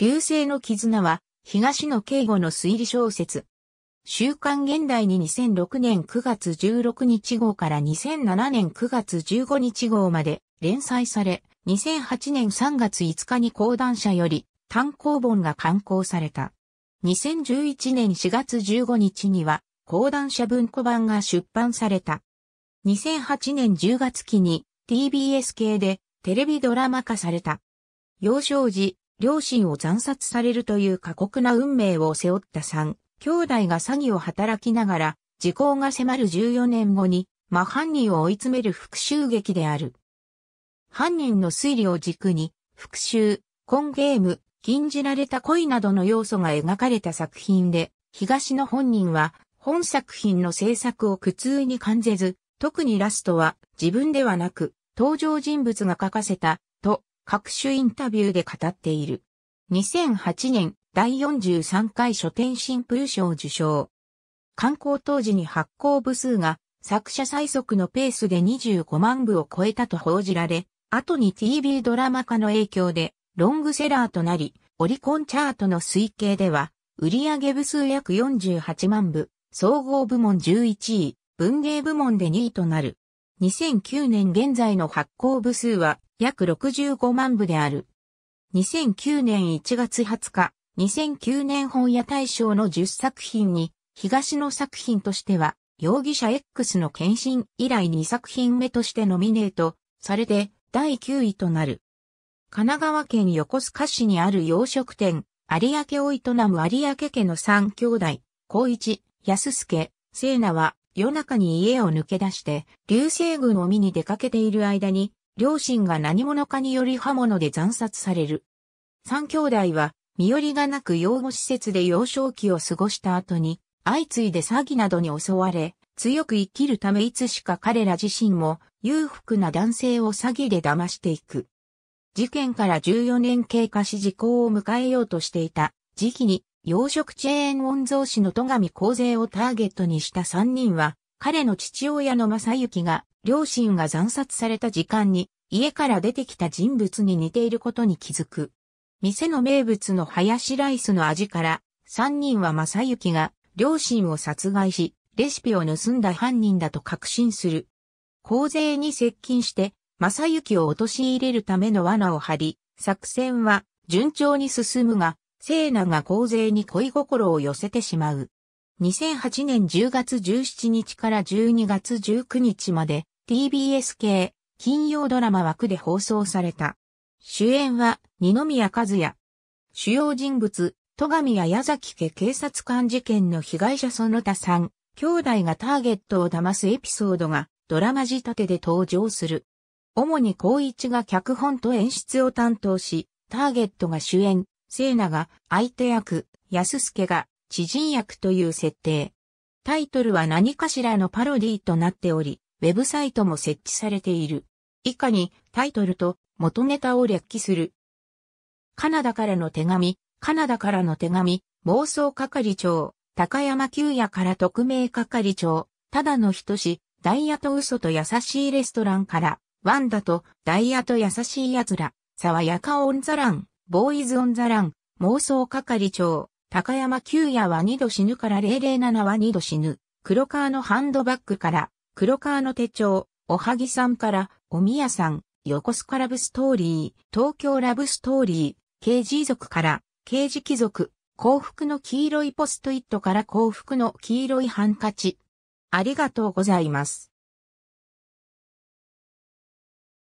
流星の絆は、東野敬吾の推理小説。週刊現代に2006年9月16日号から2007年9月15日号まで連載され、2008年3月5日に講談社より単行本が刊行された。2011年4月15日には講談社文庫版が出版された。2008年10月期に TBS 系でテレビドラマ化された。幼少時、両親を惨殺されるという過酷な運命を背負った3、兄弟が詐欺を働きながら、時効が迫る14年後に、真犯人を追い詰める復讐劇である。犯人の推理を軸に、復讐、コゲーム、禁じられた恋などの要素が描かれた作品で、東の本人は、本作品の制作を苦痛に感じず、特にラストは自分ではなく、登場人物が書かせた各種インタビューで語っている。2008年第43回書店新風賞受賞。刊行当時に発行部数が作者最速のペースで25万部を超えたと報じられ、後に TV ドラマ化の影響でロングセラーとなり、オリコンチャートの推計では、売上部数約48万部、総合部門11位、文芸部門で2位となる。2009年現在の発行部数は約65万部である。2009年1月20日、2009年本屋大賞の10作品に、東の作品としては、容疑者 X の献身以来2作品目としてノミネート、されて第9位となる。神奈川県横須賀市にある洋食店、有明を営む有明家の三兄弟、高一、安助、聖奈は夜中に家を抜け出して、流星群を見に出かけている間に、両親が何者かにより刃物で惨殺される。三兄弟は、身寄りがなく養護施設で幼少期を過ごした後に、相次いで詐欺などに襲われ、強く生きるためいつしか彼ら自身も裕福な男性を詐欺で騙していく。事件から14年経過し時効を迎えようとしていた時期に、養殖チェーン御曹司の戸上公勢をターゲットにした3人は、彼の父親の正幸が、両親が惨殺された時間に、家から出てきた人物に似ていることに気づく。店の名物のハヤシライスの味から、三人は正幸が、両親を殺害し、レシピを盗んだ犯人だと確信する。洪勢に接近して、正幸を陥れるための罠を張り、作戦は順調に進むが、聖奈が洪勢に恋心を寄せてしまう。2008年10月17日から12月19日まで TBS 系金曜ドラマ枠で放送された。主演は二宮和也。主要人物、戸上や矢崎家警察官事件の被害者その他さん、兄弟がターゲットを騙すエピソードがドラマ仕立てで登場する。主に高一が脚本と演出を担当し、ターゲットが主演、聖奈が相手役、安助が知人役という設定。タイトルは何かしらのパロディとなっており、ウェブサイトも設置されている。以下にタイトルと元ネタを略記する。カナダからの手紙、カナダからの手紙、妄想係長、高山久也から特命係長、ただの人し、ダイヤと嘘と優しいレストランから、ワンダとダイヤと優しい奴ら、爽やかオンザラン、ボーイズオンザラン、妄想係長、高山九夜は二度死ぬから007は二度死ぬ。黒川のハンドバッグから、黒川の手帳、おはぎさんから、おみやさん、横須賀ラブストーリー、東京ラブストーリー、刑事遺族から、刑事貴族、幸福の黄色いポストイットから幸福の黄色いハンカチ。ありがとうございます。